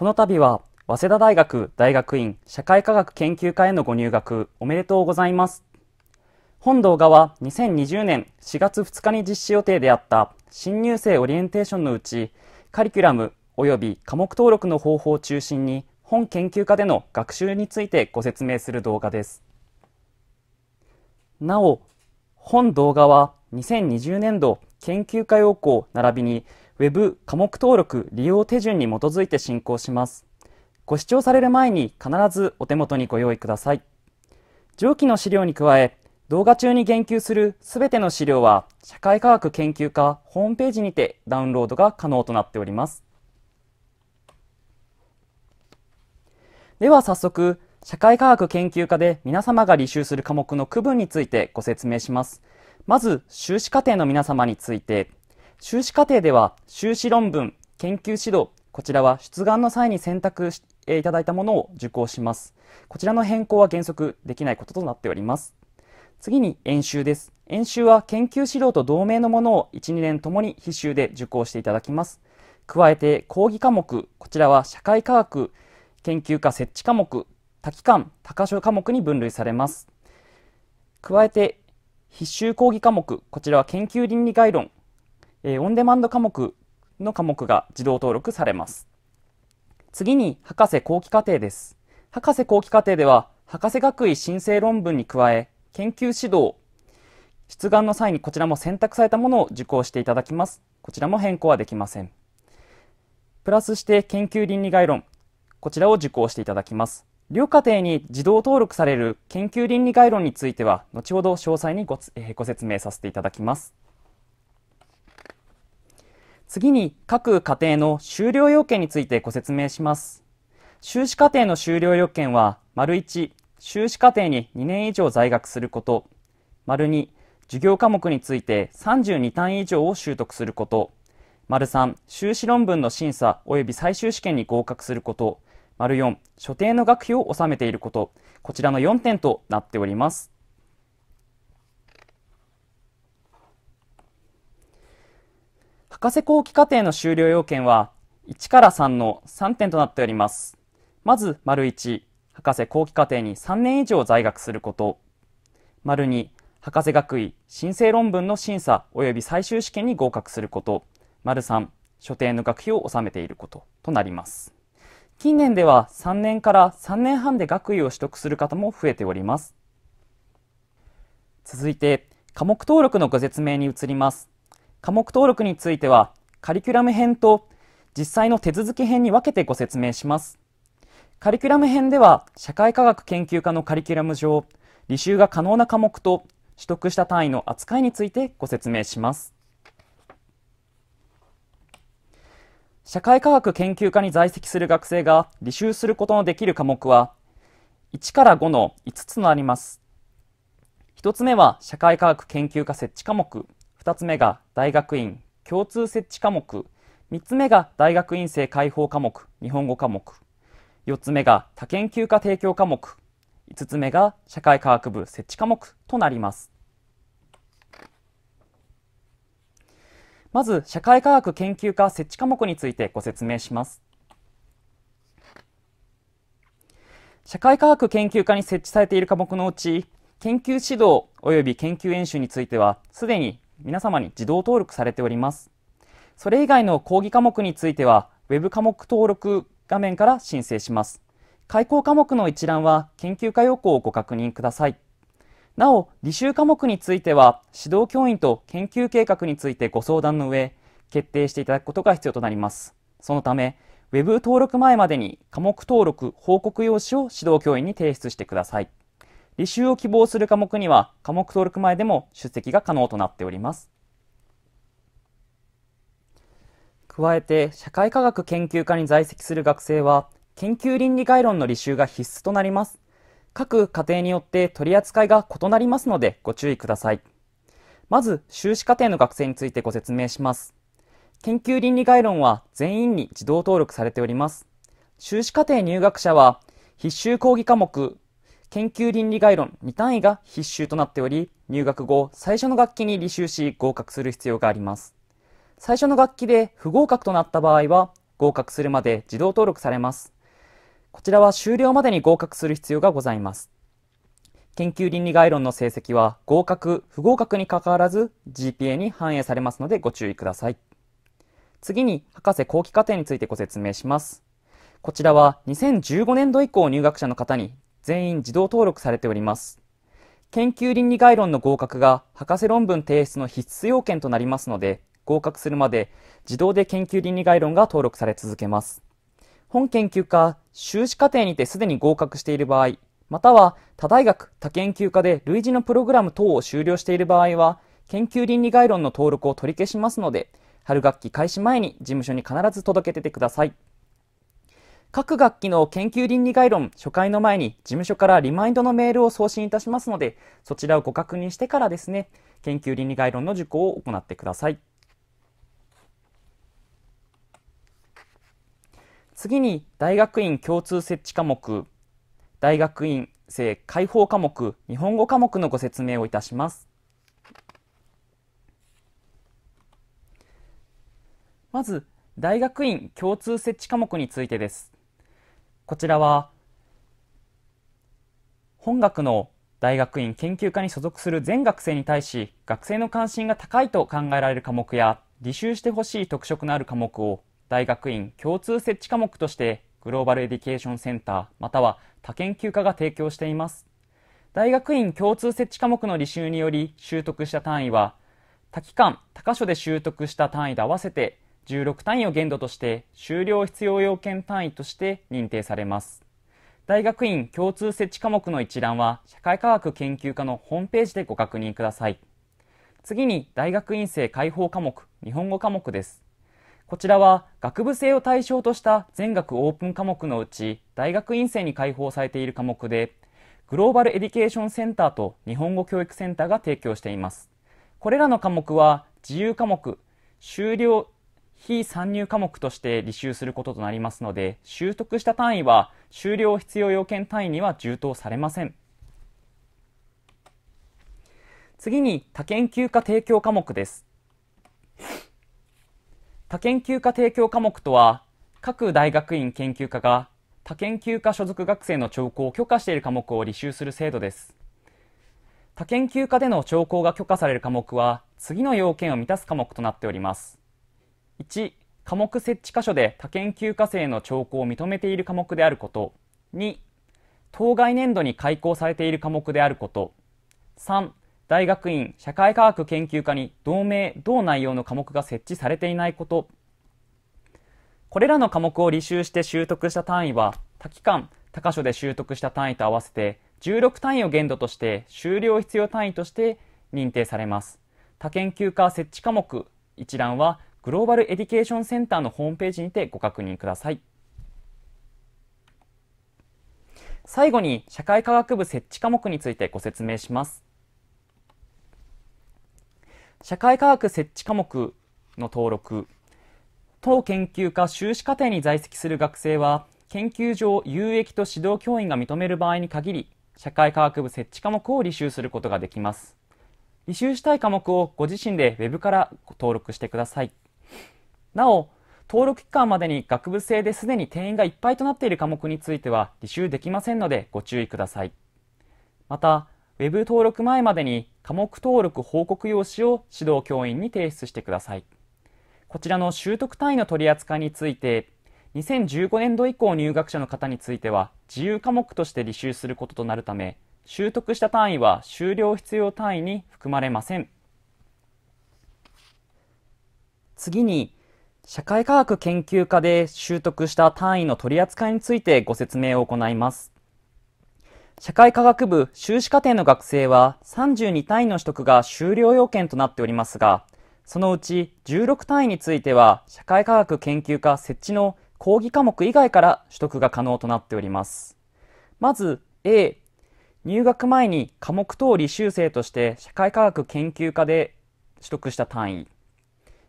この度は早稲田大学大学院社会科学研究科へのご入学おめでとうございます。本動画は2020年4月2日に実施予定であった新入生オリエンテーションのうちカリキュラム及び科目登録の方法を中心に本研究科での学習についてご説明する動画です。なお、本動画は2020年度研究科要項並びにウェブ科目登録利用手順に基づいて進行します。ご視聴される前に必ずお手元にご用意ください。上記の資料に加え、動画中に言及するすべての資料は、社会科学研究科ホームページにてダウンロードが可能となっております。では早速、社会科学研究科で皆様が履修する科目の区分についてご説明します。まず、修士課程の皆様について、修士課程では修士論文、研究指導、こちらは出願の際に選択していただいたものを受講します。こちらの変更は原則できないこととなっております。次に演習です。演習は研究指導と同盟のものを1、2年ともに必修で受講していただきます。加えて講義科目、こちらは社会科学研究科設置科目、多機関多箇所科目に分類されます。加えて必修講義科目、こちらは研究倫理概論、えー、オンデマンド科目の科目が自動登録されます。次に、博士後期課程です。博士後期課程では、博士学位申請論文に加え、研究指導、出願の際にこちらも選択されたものを受講していただきます。こちらも変更はできません。プラスして研究倫理概論、こちらを受講していただきます。両課程に自動登録される研究倫理概論については、後ほど詳細にご,、えー、ご説明させていただきます。次に各家庭の終了要件についてご説明します。修士課程の終了要件は、丸1、修士課程に2年以上在学すること、丸2、授業科目について32単位以上を習得すること、丸3、修士論文の審査及び最終試験に合格すること、丸4、所定の学費を納めていること、こちらの4点となっております。博士後期課程の修了要件は、1から3の3点となっております。まず、丸1、博士後期課程に3年以上在学すること。丸2、博士学位申請論文の審査及び最終試験に合格すること。丸3、所定の学費を納めていることとなります。近年では3年から3年半で学位を取得する方も増えております。続いて、科目登録のご説明に移ります。科目登録についてはカリキュラム編と実際の手続き編に分けてご説明します。カリキュラム編では社会科学研究科のカリキュラム上履修が可能な科目と取得した単位の扱いについてご説明します。社会科学研究科に在籍する学生が履修することのできる科目は1から5の5つとなります。1つ目は社会科学研究科設置科目。2つ目が大学院共通設置科目3つ目が大学院生開放科目日本語科目4つ目が多研究科提供科目5つ目が社会科学部設置科目となりますまず社会科学研究科設置科目についてご説明します社会科学研究科に設置されている科目のうち研究指導及び研究演習についてはすでに皆様に自動登録されております。それ以外の講義科目については、Web 科目登録画面から申請します。開講科目の一覧は研究科要項をご確認ください。なお、履修科目については、指導教員と研究計画についてご相談の上、決定していただくことが必要となります。そのため、Web 登録前までに科目登録報告用紙を指導教員に提出してください。履修を希望する科目には科目登録前でも出席が可能となっております。加えて社会科学研究科に在籍する学生は研究倫理概論の履修が必須となります。各家庭によって取り扱いが異なりますのでご注意ください。まず、修士課程の学生についてご説明します。研究倫理概論は全員に自動登録されております。修士課程入学者は必修講義科目研究倫理概論2単位が必修となっており、入学後最初の学期に履修し合格する必要があります。最初の学期で不合格となった場合は、合格するまで自動登録されます。こちらは終了までに合格する必要がございます。研究倫理概論の成績は合格、不合格にかかわらず GPA に反映されますのでご注意ください。次に博士後期課程についてご説明します。こちらは2015年度以降入学者の方に全員自動登録されております。研究倫理概論の合格が博士論文提出の必須要件となりますので、合格するまで自動で研究倫理概論が登録され続けます。本研究科、修士課程にてすでに合格している場合、または他大学、他研究科で類似のプログラム等を修了している場合は、研究倫理概論の登録を取り消しますので、春学期開始前に事務所に必ず届けててください。各学期の研究倫理概論初回の前に事務所からリマインドのメールを送信いたしますのでそちらをご確認してからですね研究倫理概論の受講を行ってください次に大学院共通設置科目大学院生開放科目日本語科目のご説明をいたしますまず大学院共通設置科目についてですこちらは本学の大学院研究科に所属する全学生に対し学生の関心が高いと考えられる科目や履修してほしい特色のある科目を大学院共通設置科目としてグローバルエディケーションセンターまたは他研究科が提供しています大学院共通設置科目の履修により習得した単位は多機関多箇所で習得した単位で合わせて16単位を限度として修了必要要件単位として認定されます。大学院共通設置科目の一覧は社会科学研究科のホームページでご確認ください。次に大学院生開放科目、日本語科目です。こちらは学部生を対象とした全学オープン科目のうち大学院生に開放されている科目でグローバルエディケーションセンターと日本語教育センターが提供しています。これらの科目は自由科目、修了非参入科目として履修することとなりますので、習得した単位は修了必要要件単位には充当されません。次に、多研究科提供科目です。多研究科提供科目とは、各大学院研究科が多研究科所属学生の聴講を許可している科目を履修する制度です。多研究科での聴講が許可される科目は、次の要件を満たす科目となっております。1科目設置箇所で多研究科生の聴講を認めている科目であること2当該年度に開講されている科目であること3大学院社会科学研究科に同名同内容の科目が設置されていないことこれらの科目を履修して習得した単位は多期間多箇所で習得した単位と合わせて16単位を限度として終了必要単位として認定されます他研究科設置科目一覧はグローバルエディケーションセンターのホームページにてご確認ください。最後に社会科学部設置科目についてご説明します。社会科学設置科目の登録、当研究科修士課程に在籍する学生は、研究上有益と指導教員が認める場合に限り、社会科学部設置科目を履修することができます。履修したい科目をご自身でウェブから登録してください。なお、登録期間までに学部生ですでに定員がいっぱいとなっている科目については履修できませんのでご注意ください。また、ウェブ登録前までに科目登録報告用紙を指導教員に提出してください。こちらの習得単位の取り扱いについて、2015年度以降入学者の方については自由科目として履修することとなるため、習得した単位は修了必要単位に含まれません。次に、社会科学研究科で習得した単位の取り扱いについてご説明を行います。社会科学部修士課程の学生は32単位の取得が終了要件となっておりますが、そのうち16単位については社会科学研究科設置の講義科目以外から取得が可能となっております。まず A、入学前に科目等履修生として社会科学研究科で取得した単位。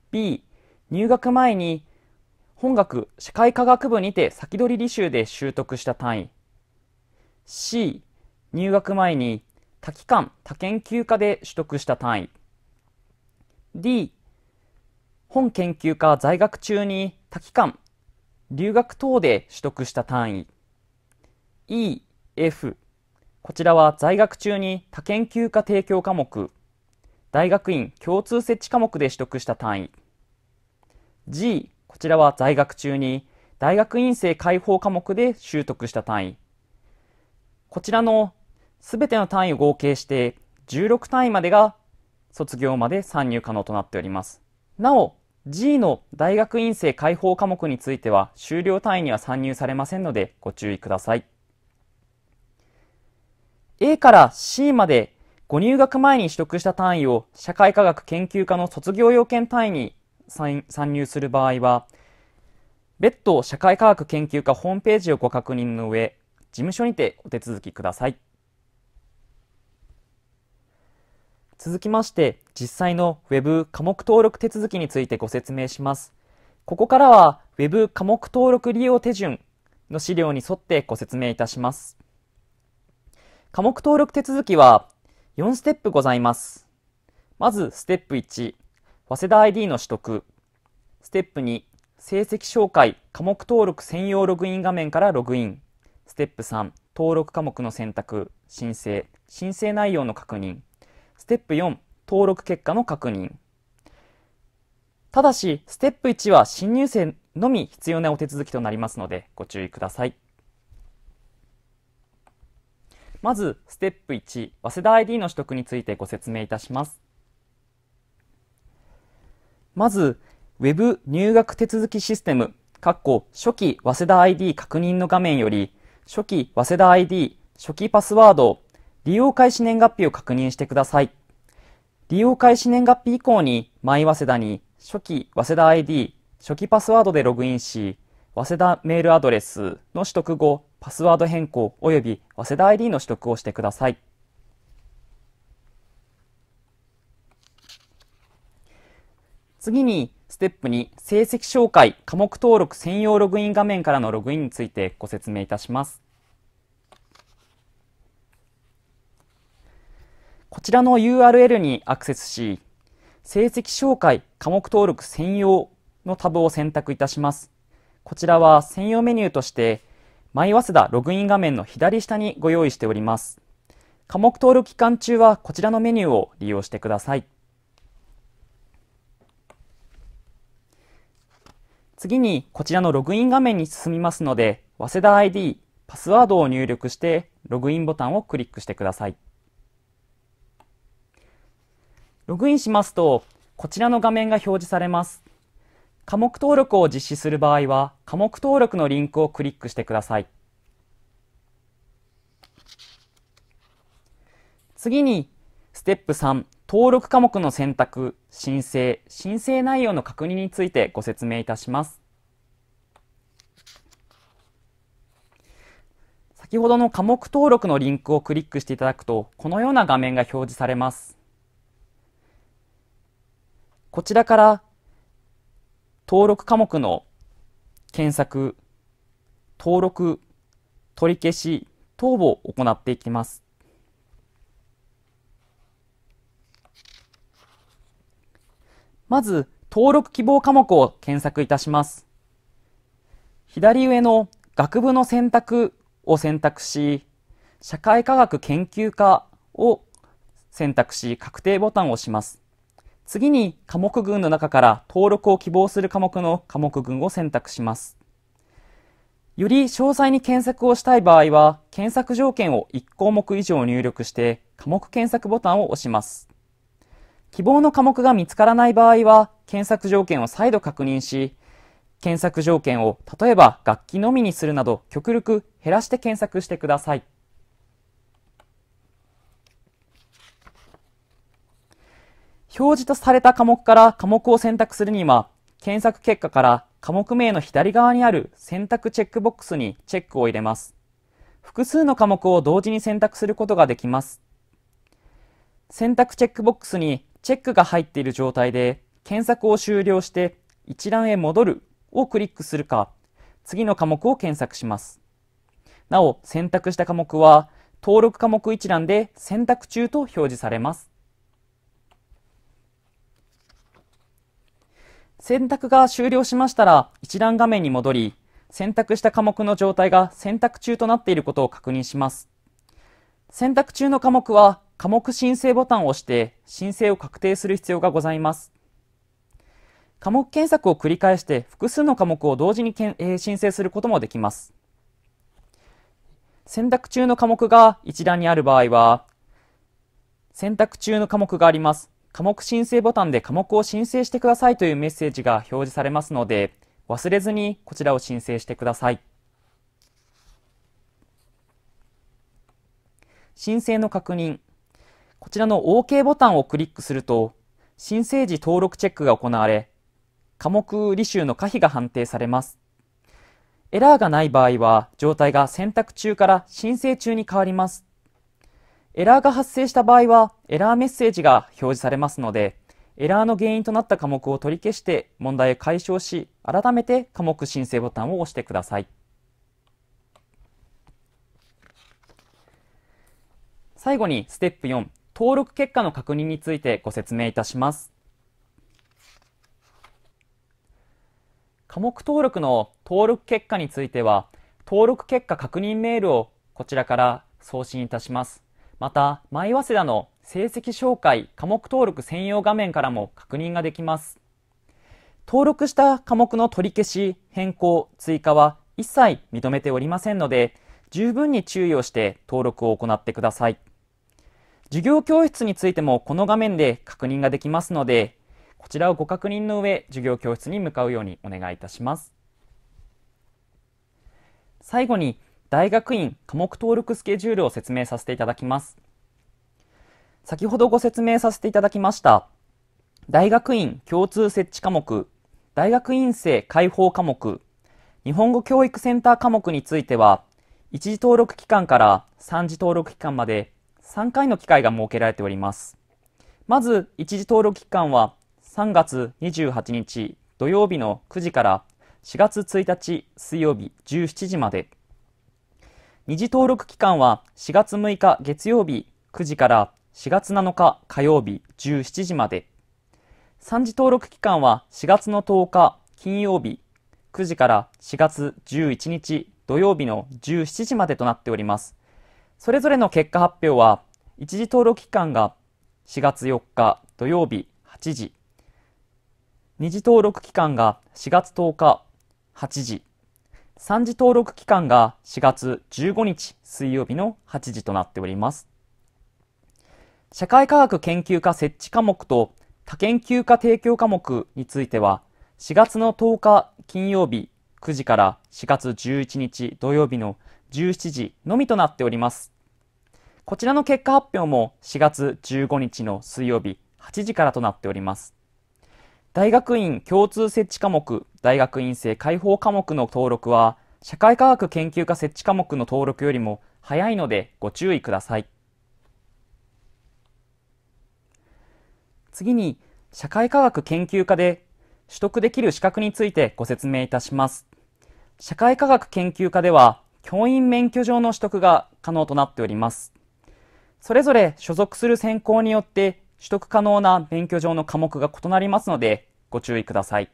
B、入学前に本学社会科学部にて先取り履修で習得した単位 C 入学前に多機関多研究科で取得した単位 D 本研究科在学中に多機関留学等で取得した単位 E、F こちらは在学中に多研究科提供科目大学院共通設置科目で取得した単位 G、こちらは在学中に大学院生解放科目で習得した単位。こちらの全ての単位を合計して16単位までが卒業まで参入可能となっております。なお、G の大学院生解放科目については終了単位には参入されませんのでご注意ください。A から C までご入学前に取得した単位を社会科学研究科の卒業要件単位に参入する場合は、別途社会科学研究科ホームページをご確認の上、事務所にてお手続きください。続きまして、実際の Web 科目登録手続きについてご説明します。ここからは Web 科目登録利用手順の資料に沿ってご説明いたします。科目登録手続きは4ステップございます。まず、ステップ1、早稲田 ID の取得。ステップ2、成績紹介、科目登録専用ログイン画面からログイン。ステップ3、登録科目の選択、申請、申請内容の確認。ステップ4、登録結果の確認。ただし、ステップ1は新入生のみ必要なお手続きとなりますので、ご注意ください。まず、ステップ1、早稲田 ID の取得についてご説明いたします。まず、Web 入学手続きシステム、括弧初期早稲田 ID 確認の画面より、初期早稲田 ID、初期パスワード、利用開始年月日を確認してください。利用開始年月日以降に、マイ早稲田に初期早稲田 ID、初期パスワードでログインし、早稲田メールアドレスの取得後、パスワード変更及び早稲田 ID の取得をしてください。次に、ステップに成績紹介、科目登録専用ログイン画面からのログインについてご説明いたします。こちらの URL にアクセスし、成績紹介、科目登録専用のタブを選択いたします。こちらは専用メニューとして、マイワセダログイン画面の左下にご用意しております。科目登録期間中はこちらのメニューを利用してください。次にこちらのログイン画面に進みますので、早稲田 ID、パスワードを入力してログインボタンをクリックしてください。ログインしますと、こちらの画面が表示されます。科目登録を実施する場合は、科目登録のリンクをクリックしてください。次に、ステップ3、登録科目の選択、申請、申請内容の確認についてご説明いたします。先ほどの科目登録のリンクをクリックしていただくと、このような画面が表示されます。こちらから登録科目の検索、登録、取り消し等を行っていきます。まず、登録希望科目を検索いたします。左上の学部の選択を選択し、社会科学研究科を選択し、確定ボタンを押します。次に科目群の中から登録を希望する科目の科目群を選択します。より詳細に検索をしたい場合は、検索条件を1項目以上入力して、科目検索ボタンを押します。希望の科目が見つからない場合は、検索条件を再度確認し、検索条件を例えば楽器のみにするなど極力減らして検索してください。表示とされた科目から科目を選択するには、検索結果から科目名の左側にある選択チェックボックスにチェックを入れます。複数の科目を同時に選択することができます。選択チェックボックスにチェックが入っている状態で検索を終了して一覧へ戻るをクリックするか、次の科目を検索します。なお、選択した科目は登録科目一覧で選択中と表示されます。選択が終了しましたら一覧画面に戻り、選択した科目の状態が選択中となっていることを確認します。選択中の科目は科目申請ボタンを押して申請を確定する必要がございます。科目検索を繰り返して複数の科目を同時にけん、えー、申請することもできます。選択中の科目が一覧にある場合は、選択中の科目があります。科目申請ボタンで科目を申請してくださいというメッセージが表示されますので、忘れずにこちらを申請してください。申請の確認。こちらの OK ボタンをクリックすると、申請時登録チェックが行われ、科目履修の可否が判定されます。エラーがない場合は、状態が選択中から申請中に変わります。エラーが発生した場合は、エラーメッセージが表示されますので、エラーの原因となった科目を取り消して問題を解消し、改めて科目申請ボタンを押してください。最後にステップ4、登録結果の確認についてご説明いたします。科目登録の登録結果については、登録結果確認メールをこちらから送信いたします。また、マイワセダの成績紹介科目登録専用画面からも確認ができます。登録した科目の取り消し、変更、追加は一切認めておりませんので、十分に注意をして登録を行ってください。授業教室についてもこの画面で確認ができますので、こちらをご確認の上、授業教室に向かうようにお願いいたします。最後に、大学院科目登録スケジュールを説明させていただきます。先ほどご説明させていただきました、大学院共通設置科目、大学院生開放科目、日本語教育センター科目については、一次登録期間から三次登録期間まで3回の機会が設けられております。まず、一時登録期間は3月28日土曜日の9時から4月1日水曜日17時まで。二次登録期間は4月6日月曜日9時から4月7日火曜日17時まで。三次登録期間は4月の10日金曜日9時から4月11日土曜日の17時までとなっております。それぞれの結果発表は、一時登録期間が4月4日土曜日8時、二次登録期間が4月10日8時、3次登録期間が4月15日水曜日の8時となっております。社会科学研究科設置科目と他研究科提供科目については、4月の10日金曜日9時から4月11日土曜日の17時のみとなっております。こちらの結果発表も4月15日の水曜日8時からとなっております。大学院共通設置科目、大学院生開放科目の登録は、社会科学研究科設置科目の登録よりも早いのでご注意ください。次に、社会科学研究科で取得できる資格についてご説明いたします。社会科学研究科では、教員免許証の取得が可能となっております。それぞれ所属する専攻によって取得可能な免許証の科目が異なりますのでご注意ください。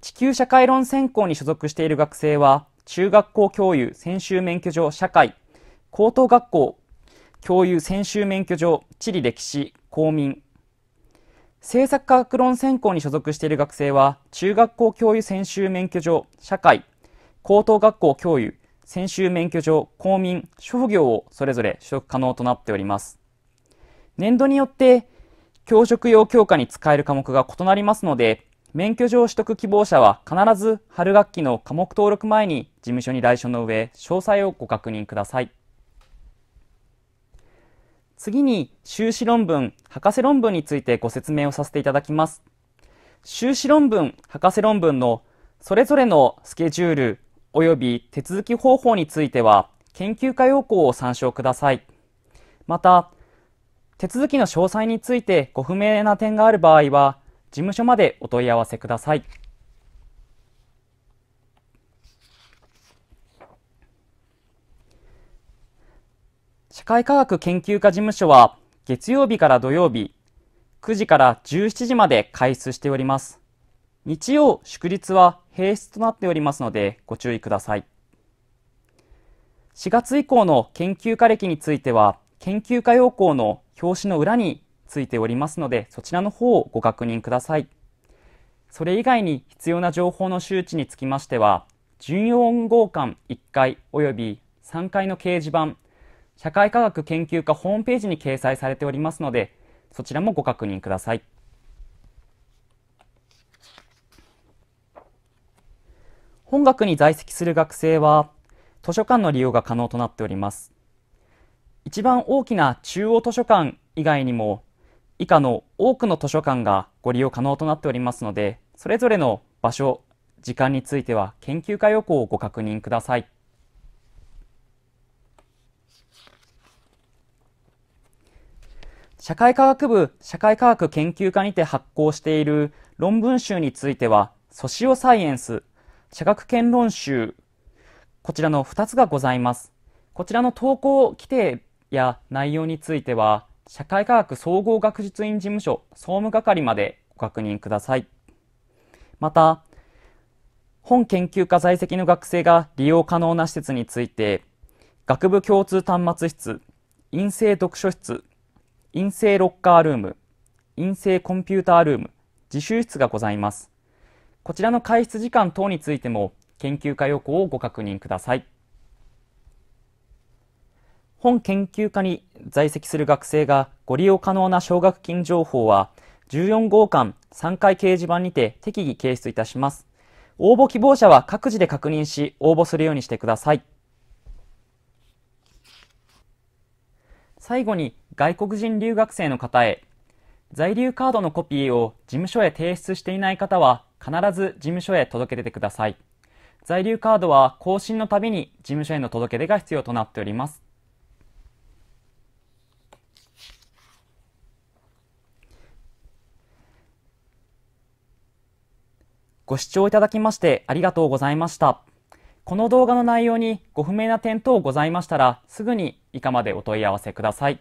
地球社会論専攻に所属している学生は中学校教諭専修免許証社会、高等学校教諭専修免許証地理歴史公民、政策科学論専攻に所属している学生は、中学校教諭専修免許証、社会、高等学校教諭、専修免許証、公民、商業をそれぞれ取得可能となっております。年度によって教職用教科に使える科目が異なりますので、免許証取得希望者は必ず春学期の科目登録前に事務所に来所の上、詳細をご確認ください。次に修士論文、博士論文についてご説明をさせていただきます。修士論文、博士論文のそれぞれのスケジュール、及び手続き方法については研究家要項を参照ください。また、手続きの詳細についてご不明な点がある場合は、事務所までお問い合わせください。社会科学研究科事務所は月曜日から土曜日9時から17時まで開出しております。日曜祝日は平日となっておりますのでご注意ください。4月以降の研究科歴については、研究科要項の表紙の裏についておりますので、そちらの方をご確認ください。それ以外に必要な情報の周知につきましては、14号館1階及び3階の掲示板、社会科学研究科ホームページに掲載されておりますので、そちらもご確認ください。本学に在籍する学生は図書館の利用が可能となっております一番大きな中央図書館以外にも以下の多くの図書館がご利用可能となっておりますのでそれぞれの場所時間については研究会予行をご確認ください社会科学部社会科学研究科にて発行している論文集についてはソシオサイエンス社学権論集、こちらの2つがございます。こちらの投稿規定や内容については、社会科学総合学術院事務所総務係までご確認ください。また、本研究科在籍の学生が利用可能な施設について、学部共通端末室、陰性読書室、陰性ロッカールーム、陰性コンピュータールーム、自習室がございます。こちらの開出時間等についても研究家要項をご確認ください。本研究科に在籍する学生がご利用可能な奨学金情報は14号館3階掲示板にて適宜掲出いたします。応募希望者は各自で確認し応募するようにしてください。最後に外国人留学生の方へ在留カードのコピーを事務所へ提出していない方は必ず事務所へ届け出てください。在留カードは更新のたびに事務所への届け出が必要となっております。ご視聴いただきましてありがとうございました。この動画の内容にご不明な点等ございましたら、すぐに以下までお問い合わせください。